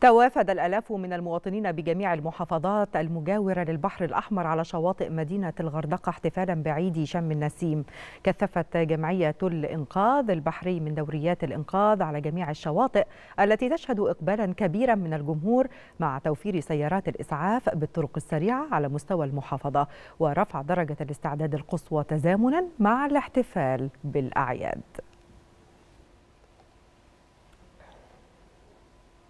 توافد الآلاف من المواطنين بجميع المحافظات المجاورة للبحر الأحمر على شواطئ مدينة الغردقة احتفالا بعيد شم النسيم كثفت جمعية الإنقاذ البحري من دوريات الإنقاذ على جميع الشواطئ التي تشهد إقبالا كبيرا من الجمهور مع توفير سيارات الإسعاف بالطرق السريعة على مستوى المحافظة ورفع درجة الاستعداد القصوى تزامنا مع الاحتفال بالأعياد